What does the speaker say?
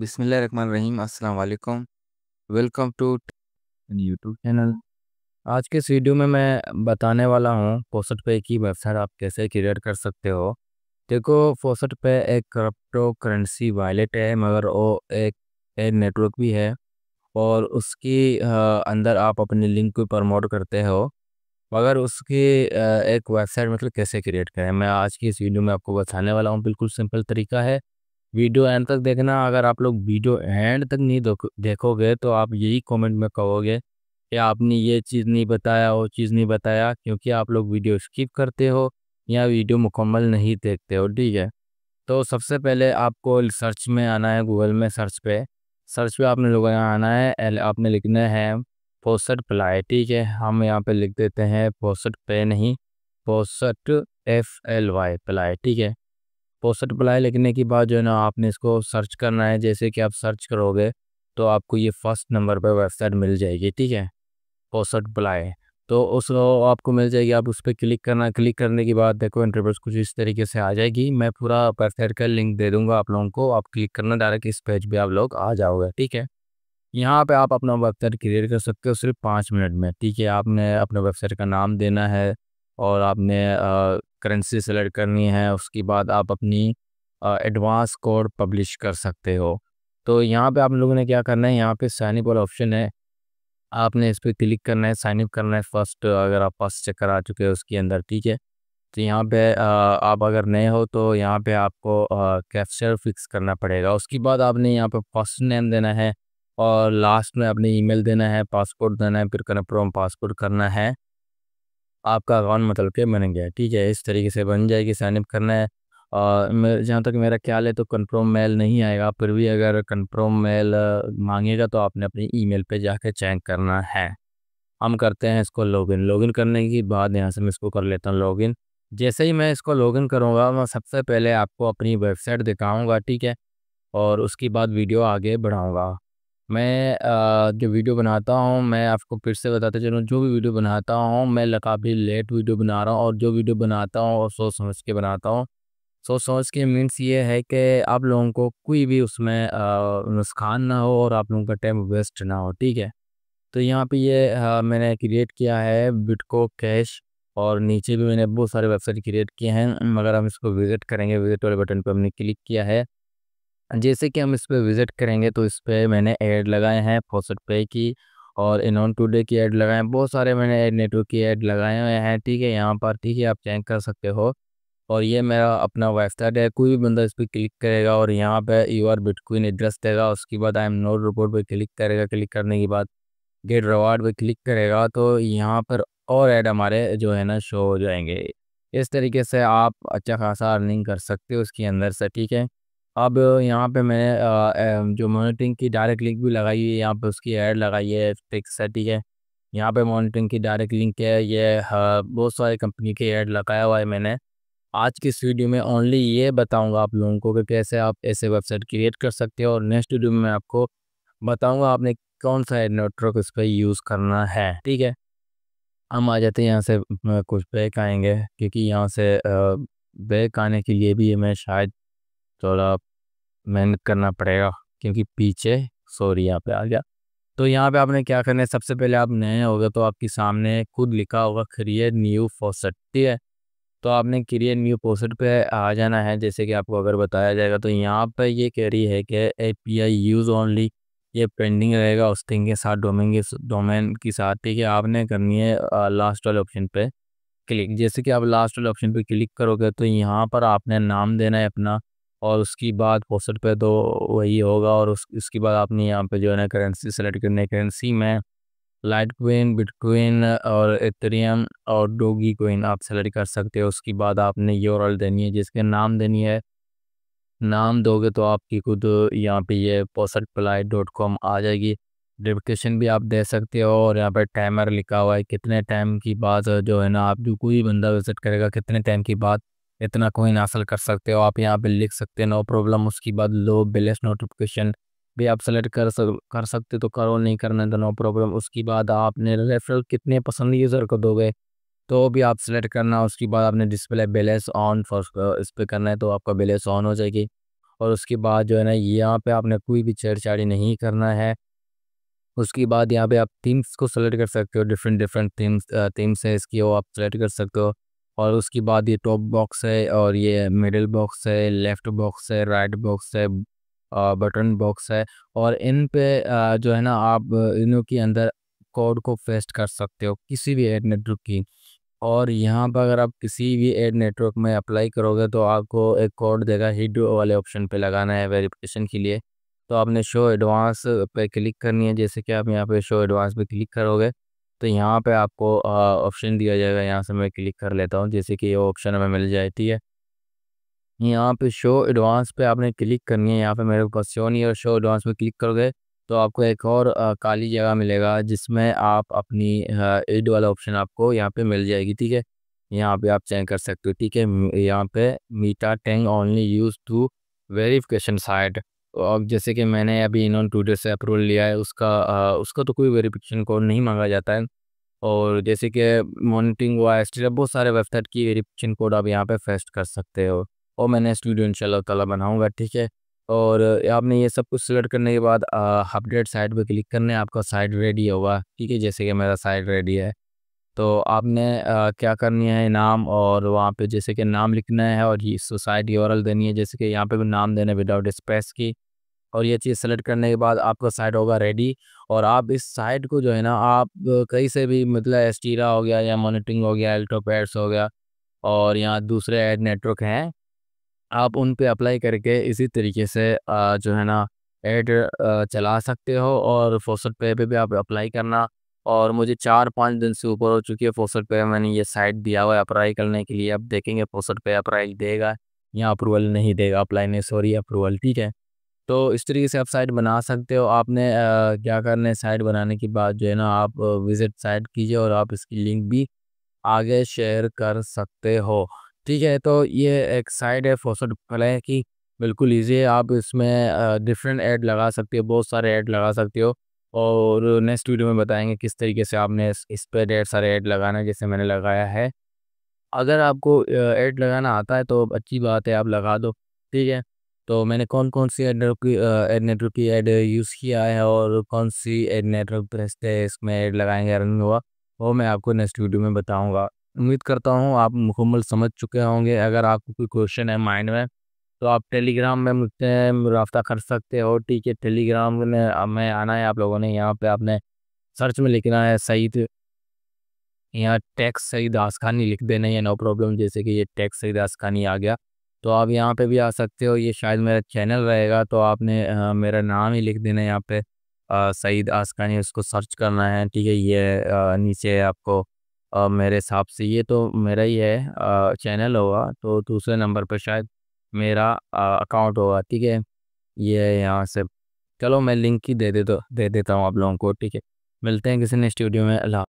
बिसमीम वालेकुम welcome to YouTube channel आज के इस वीडियो में मैं बताने वाला हूँ फोसट पे की वेबसाइट आप कैसे क्रिएट कर सकते हो देखो फोसट पे एक क्रिप्टो करेंसी वॉलेट है मगर वो एक एड नेटवर्क भी है और उसकी अंदर आप अपने लिंक को प्रमोट करते हो मगर उसकी एक वेबसाइट मतलब कैसे क्रिएट करें मैं आज की इस वीडियो में आपको बताने वाला हूँ बिल्कुल सिंपल तरीका है वीडियो एंड तक देखना अगर आप लोग वीडियो एंड तक नहीं देखोगे तो आप यही कमेंट में कहोगे कि आपने ये चीज़ नहीं बताया वो चीज़ नहीं बताया क्योंकि आप लोग वीडियो स्किप करते हो या वीडियो मुकम्मल नहीं देखते हो ठीक है तो सबसे पहले आपको सर्च में आना है गूगल में सर्च पे सर्च पे आपने लोगों यहाँ आना है आपने लिखना है पोस्ट प्लाई ठीक है हम यहाँ पे लिख देते हैं पोस्ट पे नहीं पोस्ट एफ एल वाई प्लाई ठीक है पोस्ट अप्लाई लिखने के बाद जो है ना आपने इसको सर्च करना है जैसे कि आप सर्च करोगे तो आपको ये फर्स्ट नंबर पर वेबसाइट मिल जाएगी ठीक है पोस्ट अप्लाई तो उस आपको मिल जाएगी आप उस पर क्लिक करना क्लिक करने के बाद देखो इंटरव्यूज कुछ इस तरीके से आ जाएगी मैं पूरा वेबसाइट का लिंक दे दूंगा आप लोगों को आप क्लिक करना डायरेक्ट इस पेज पे आप लोग आ जाओगे ठीक है यहाँ पे आप अपना वेबसाइट क्रिएट कर सकते हो सिर्फ पाँच मिनट में ठीक है आपने अपने वेबसाइट का नाम देना है और आपने करेंसी सेलेक्ट करनी है उसके बाद आप अपनी एडवांस कोड पब्लिश कर सकते हो तो यहाँ पे आप लोगों ने क्या करना है यहाँ पे साइन अप वाला ऑप्शन है आपने इस पर क्लिक करना है साइन अप करना है फर्स्ट अगर आप फर्स्ट चक्कर आ चुके हैं उसके अंदर ठीक है तो यहाँ पे आप अगर नए हो तो यहाँ पे आपको कैप्चर फिक्स करना पड़ेगा उसके बाद आपने यहाँ पे फर्स्ट नेम देना है और लास्ट में आपने ईमेल देना है पासपोर्ट देना है फिर कन्फर्म पासपोर्ट करना है आपका अकाउंट मतलब के बन गया ठीक है इस तरीके से बन जाएगी साइनअप करना है और जहाँ तक मेरा ख्याल है तो कन्फर्म मेल नहीं आएगा फिर भी अगर कन्फर्म मेल मांगेगा तो आपने अपनी मेल पर जाकर चेक करना है हम करते हैं इसको लॉगिन लॉगिन करने के बाद यहाँ से मैं इसको कर लेता हूँ लॉगिन जैसे ही मैं इसको लॉगिन करूँगा मैं सबसे पहले आपको अपनी वेबसाइट दिखाऊँगा ठीक है और उसके बाद वीडियो आगे बढ़ाऊँगा मैं जो वीडियो बनाता हूँ मैं आपको फिर से बताते चलूँ जो भी वीडियो बनाता हूँ मैं काफ़ी लेट वीडियो बना रहा हूँ और जो वीडियो बनाता हूँ और सोच समझ के बनाता हूँ सोच समझ के मीन्स ये है कि आप लोगों को कोई भी उसमें नुस्खान नुकसान ना हो और आप लोगों का टाइम वेस्ट ना हो ठीक है तो यहाँ पे ये मैंने क्रिएट किया है बिटको कैश और नीचे भी मैंने बहुत सारे वेबसाइट क्रिएट किए हैं मगर हम इसको विजिट करेंगे विजिट वाले बटन पर हमने क्लिक किया है जैसे कि हम इस पर विज़िट करेंगे तो इस पर मैंने ऐड लगाए हैं फोसट पे की और इनऑन टूडे की ऐड लगाए हैं बहुत सारे मैंने ऐड नेटवर्क की ऐड लगाए हुए हैं ठीक है यहाँ पर ठीक है आप चेक कर सकते हो और ये मेरा अपना वेबसाइट है कोई भी बंदा इस पर क्लिक करेगा और यहाँ पे यू आर बिटकॉइन एड्रेस देगा उसके बाद आई एम नोट रिपोर्ट पे क्लिक करेगा क्लिक करने के बाद गेट रिवार्ड पे क्लिक करेगा तो यहाँ पर और ऐड हमारे जो है ना शो हो जाएंगे इस तरीके से आप अच्छा खासा अर्निंग कर सकते हो उसके अंदर से ठीक है अब यहाँ पे मैंने जो मोनिटरिंग की डायरेक्ट लिंक भी लगाई है यहाँ पे उसकी एड लगाई है फिक्स है ठीक है यहाँ पे मोनिटरिंग की डायरेक्ट लिंक है ये बहुत सारे कंपनी के एड लगाया हुआ है मैंने आज की इस वीडियो में ओनली ये बताऊंगा आप लोगों को कि कैसे आप ऐसे वेबसाइट क्रिएट कर सकते हो और नेक्स्ट वीडियो में आपको बताऊंगा आपने कौन सा एड नेटवर्क इस पर यूज़ करना है ठीक है हम आ जाते हैं यहाँ से कुछ बैक आएंगे क्योंकि यहाँ से बैक आने के लिए भी मैं शायद थोड़ा मेहनत करना पड़ेगा क्योंकि पीछे सॉरी यहाँ पे आ गया तो यहाँ पे आपने क्या करना है सबसे पहले आप नए होगा तो आपके सामने खुद लिखा होगा क्रिएट न्यू फोसट ठीक है तो आपने क्रिएट न्यू फोसट पे आ जाना है जैसे कि आपको अगर बताया जाएगा तो यहाँ पर ये कह रही है कि A P I use only ये पेंडिंग रहेगा उस थिंग के साथ डोमेन के डोमेन के साथ ठीक है आपने करनी है लास्ट वाले ऑप्शन पे क्लिक जैसे कि आप लास्ट वाले ऑप्शन पे क्लिक करोगे तो यहाँ पर आपने नाम देना है अपना और उसकी बाद पोस्ट पे तो वही होगा और उस इसके बाद आपने यहाँ पे जो है ना करेंसी सेलेक्ट करनी है करेंसी में लाइट कोइन बिटकॉइन और इथेरियम और डोगी कोइन आप सेलेक्ट कर सकते हो उसके बाद आपने यूआरएल देनी है जिसके नाम देनी है नाम दोगे तो आपकी खुद यहाँ पे ये पोस्ट प्लाई डॉट कॉम आ जाएगी डिप्लिकेशन भी आप दे सकते हो और यहाँ पे टाइमर लिखा हुआ है कितने टाइम की बाद जो है ना आप जो कोई बंदा विजिट करेगा कितने टाइम की बाद इतना कोइन हासिल कर सकते हो आप यहाँ पे लिख सकते हो नो प्रॉब्लम उसके बाद लो बिलेस नोटिफिकेशन भी आप सेलेक्ट कर सक कर सकते तो करो नहीं करना तो नो प्रॉब्लम उसके बाद आपने रेफरल कितने पसंद यूज़र को दोगे तो भी आप सेलेक्ट करना उसके बाद आपने डिस्प्ले बैलेंस ऑन फॉर इस पर करना है तो आपका बैलेंस ऑन हो जाएगी और उसके बाद जो है ना यहाँ पे आपने कोई भी छेड़छाड़ी नहीं करना है उसके बाद यहाँ पे आप थीम्स को सेलेक्ट कर सकते हो डिफरेंट डिफरेंट थीम्स थीम्स है इसकी वो आप सेलेक्ट कर सकते हो और उसके बाद ये टॉप बॉक्स है और ये मिडिल बॉक्स है लेफ़्ट बॉक्स है राइट बॉक्स है बटन बॉक्स है और इन पे जो है ना आप इनों के अंदर कोड को पेस्ट कर सकते हो किसी भी एड नेटवर्क की और यहाँ पर अगर आप किसी भी एड नेटवर्क में अप्लाई करोगे तो आपको एक कोड देगा हिड वाले ऑप्शन पे लगाना है वेरिफिकेशन के लिए तो आपने शो एडवांस पे क्लिक करनी है जैसे कि आप यहाँ पे शो एडवांस पे क्लिक करोगे तो यहाँ पे आपको ऑप्शन दिया जाएगा यहाँ से मैं क्लिक कर लेता हूँ जैसे कि ये ऑप्शन हमें मिल जाती है यहाँ पे शो एडवांस पे आपने क्लिक करनी है यहाँ पे मेरे पास शो नहीं और शो एडवांस पे क्लिक करोगे तो आपको एक और काली जगह मिलेगा जिसमें आप अपनी एड वाला ऑप्शन आपको यहाँ पे मिल जाएगी ठीक है यहाँ पे आप चेंज कर सकते हो ठीक है यहाँ पे meta tag only use to verification site अब जैसे कि मैंने अभी इन्होंने ट्विटर से अप्रूवल लिया है उसका आ, उसका तो कोई वेरिफिकेशन कोड नहीं मांगा जाता है और जैसे कि मोनिटिंग हुआ है स्टेट बहुत सारे वेबसाइट की वेरिफिकेशन कोड आप यहाँ पे फेस्ट कर सकते हो और मैंने स्टूडियो इंशाल्लाह तला बनाऊँगा ठीक है और आपने ये सब कुछ सिलेक्ट करने के बाद अपडेट साइट पर क्लिक करने आपका साइट रेडी होगा ठीक है जैसे कि मेरा साइट रेडी है तो आपने आ, क्या करनी है नाम और वहाँ पे जैसे कि नाम लिखना है और ये सोसाइटी ओरल देनी है जैसे कि यहाँ पे भी नाम देना है विदाउट स्पेस की और ये चीज़ सेलेक्ट करने के बाद आपका साइट होगा रेडी और आप इस साइट को जो है ना आप कहीं से भी मतलब एस्टीरा हो गया या मोनिटरिंग हो गया एल्टोपैड्स हो गया और यहाँ दूसरे एड नेटवर्क हैं आप उन पर अप्लाई करके इसी तरीके से आ, जो है ना एड चला सकते हो और फोसट पे पे भी आप अप्लाई करना और मुझे चार पाँच दिन से ऊपर हो चुकी है फोसट पे मैंने ये साइट दिया हुआ है अप्लाई करने के लिए अब देखेंगे फोसट पे अप्लाई देगा या अप्रूवल नहीं देगा अप्लाई नहीं सॉरी अप्रूवल ठीक है तो इस तरीके से आप साइट बना सकते हो आपने आ, क्या करना है साइट बनाने के बाद जो है ना आप विज़िट साइट कीजिए और आप इसकी लिंक भी आगे शेयर कर सकते हो ठीक है तो ये एक साइट है फोसट प्ले की बिल्कुल ईजी है आप इसमें डिफरेंट ऐड लगा सकते हो बहुत सारे ऐड लगा सकते हो और नेक्स्ट वीडियो में बताएंगे किस तरीके से आपने इस पर ढेर सारे ऐड लगाना है जैसे मैंने लगाया है अगर आपको ऐड लगाना आता है तो अच्छी बात है आप लगा दो ठीक है तो मैंने कौन कौन सी एड की एड नेटवर्क की एड यूज़ किया है और कौन सी एड नेटवर्क बेस्ट है इसमें ऐड लगाएंगे रन हुआ वो मैं आपको नेक्स्ट वीडियो में बताऊँगा उम्मीद करता हूँ आप मुकम्मल समझ चुके होंगे अगर आपको कोई क्वेश्चन है माइंड में तो आप टेलीग्राम में मुझसे रब्ता कर सकते हो ठीक है टेलीग्राम में आना है आप लोगों ने यहाँ पे आपने सर्च में लिखना है सईद यहाँ टैक्स सईद आसखानी लिख देना है नो प्रॉब्लम जैसे कि ये टैक्स सईद आसखानी आ गया तो आप यहाँ पे भी आ सकते हो ये शायद मेरा चैनल रहेगा तो आपने आ, मेरा नाम ही लिख देना है यहाँ पे सईद आसखानी उसको सर्च करना है ठीक है ये आ, नीचे आपको आ, मेरे हिसाब से ये तो मेरा ही है आ, चैनल होगा तो दूसरे नंबर पर शायद मेरा अकाउंट होगा ठीक है ये यहाँ से चलो मैं लिंक ही दे दे दो दे देता हूँ आप लोगों को ठीक है मिलते हैं किसी ने स्टूडियो में अल्लाह